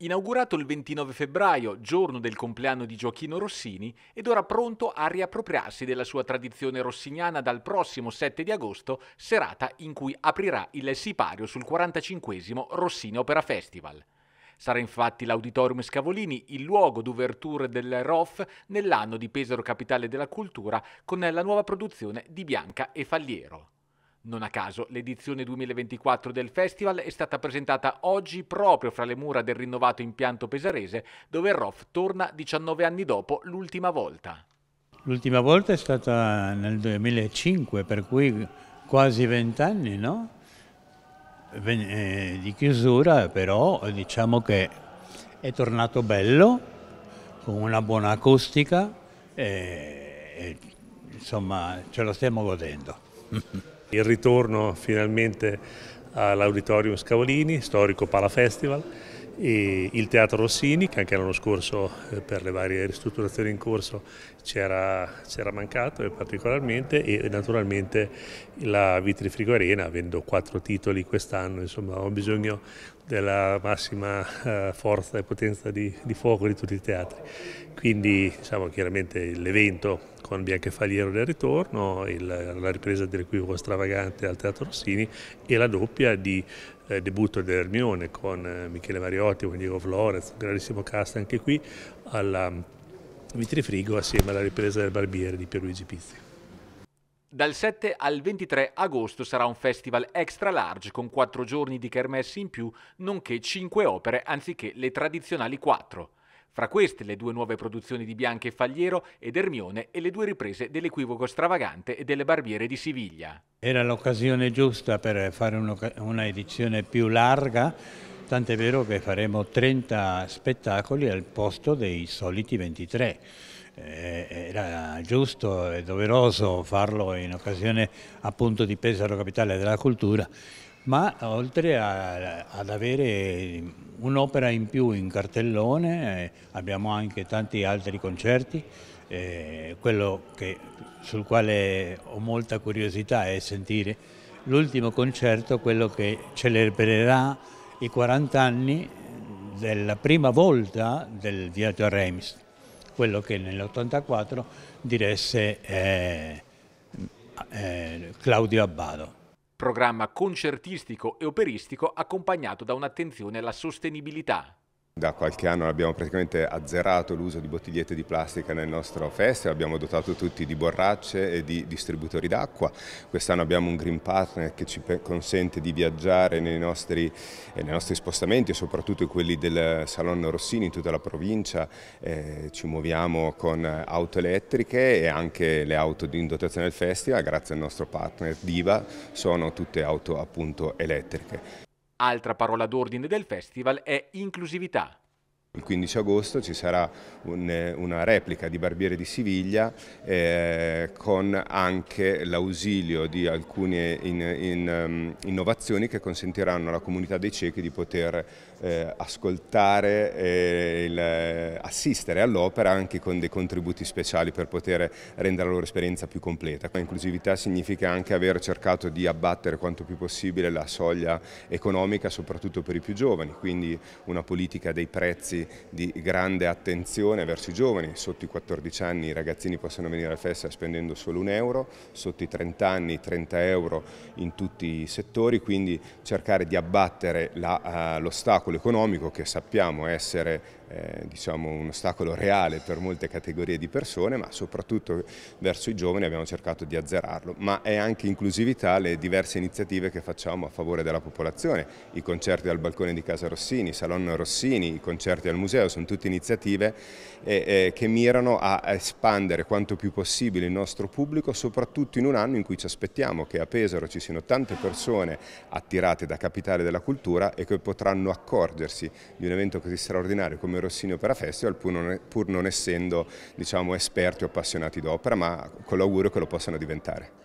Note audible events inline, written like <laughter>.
Inaugurato il 29 febbraio, giorno del compleanno di Gioachino Rossini, ed ora pronto a riappropriarsi della sua tradizione rossiniana dal prossimo 7 di agosto, serata in cui aprirà il sipario sul 45 Rossini Opera Festival. Sarà infatti l'Auditorium Scavolini il luogo d'ouverture del ROF nell'anno di Pesaro Capitale della Cultura con la nuova produzione di Bianca e Falliero. Non a caso, l'edizione 2024 del festival è stata presentata oggi proprio fra le mura del rinnovato impianto pesarese, dove il ROF torna 19 anni dopo l'ultima volta. L'ultima volta è stata nel 2005, per cui quasi 20 anni no? Eh, di chiusura, però diciamo che è tornato bello, con una buona acustica e, e insomma ce lo stiamo godendo. <laughs> Il ritorno finalmente all'Auditorium Scavolini, storico Pala Festival, e il Teatro Rossini, che anche l'anno scorso eh, per le varie ristrutturazioni in corso c'era mancato e particolarmente, e naturalmente la Vitrifrigo Arena, avendo quattro titoli quest'anno, insomma, ho bisogno della massima eh, forza e potenza di, di fuoco di tutti i teatri. Quindi diciamo, chiaramente l'evento con Faliero del ritorno, il, la ripresa dell'equivoco stravagante al Teatro Rossini e la doppia di eh, debutto dell'Ermione con eh, Michele Mariotti, con Diego Flores, un grandissimo cast anche qui, alla Vitrifrigo assieme alla ripresa del barbiere di Pierluigi Pizzi. Dal 7 al 23 agosto sarà un festival extra large con 4 giorni di kermesse in più, nonché 5 opere anziché le tradizionali 4. Fra queste le due nuove produzioni di Bianca e Fagliero ed Ermione e le due riprese dell'equivoco stravagante e delle barbiere di Siviglia. Era l'occasione giusta per fare una edizione più larga tant'è vero che faremo 30 spettacoli al posto dei soliti 23. Eh, era giusto e doveroso farlo in occasione appunto di Pesaro Capitale della Cultura, ma oltre a, ad avere un'opera in più in cartellone eh, abbiamo anche tanti altri concerti, eh, quello che, sul quale ho molta curiosità è sentire l'ultimo concerto, quello che celebrerà i 40 anni della prima volta del viaggio a Reims, quello che nell'84 diresse eh, eh, Claudio Abbado. Programma concertistico e operistico accompagnato da un'attenzione alla sostenibilità. Da qualche anno abbiamo praticamente azzerato l'uso di bottigliette di plastica nel nostro festival, abbiamo dotato tutti di borracce e di distributori d'acqua. Quest'anno abbiamo un Green Partner che ci consente di viaggiare nei nostri, eh, nei nostri spostamenti, soprattutto quelli del Salon Rossini in tutta la provincia. Eh, ci muoviamo con auto elettriche e anche le auto in dotazione del festival, grazie al nostro partner Diva, sono tutte auto appunto elettriche. Altra parola d'ordine del festival è inclusività. Il 15 agosto ci sarà un, una replica di Barbiere di Siviglia eh, con anche l'ausilio di alcune in, in, um, innovazioni che consentiranno alla comunità dei ciechi di poter eh, ascoltare e il, eh, assistere all'opera anche con dei contributi speciali per poter rendere la loro esperienza più completa. Inclusività significa anche aver cercato di abbattere quanto più possibile la soglia economica soprattutto per i più giovani, quindi una politica dei prezzi di grande attenzione verso i giovani, sotto i 14 anni i ragazzini possono venire alla festa spendendo solo un euro, sotto i 30 anni 30 euro in tutti i settori, quindi cercare di abbattere eh, l'ostacolo miracolo economico che sappiamo essere eh, diciamo un ostacolo reale per molte categorie di persone, ma soprattutto verso i giovani abbiamo cercato di azzerarlo, ma è anche inclusività le diverse iniziative che facciamo a favore della popolazione, i concerti al balcone di Casa Rossini, Salon Rossini, i concerti al museo, sono tutte iniziative eh, eh, che mirano a espandere quanto più possibile il nostro pubblico, soprattutto in un anno in cui ci aspettiamo che a Pesaro ci siano tante persone attirate da capitale della cultura e che potranno accorgersi di un evento così straordinario come come Rossini Opera Festival pur non, pur non essendo diciamo, esperti o appassionati d'opera ma con l'augurio che lo possano diventare.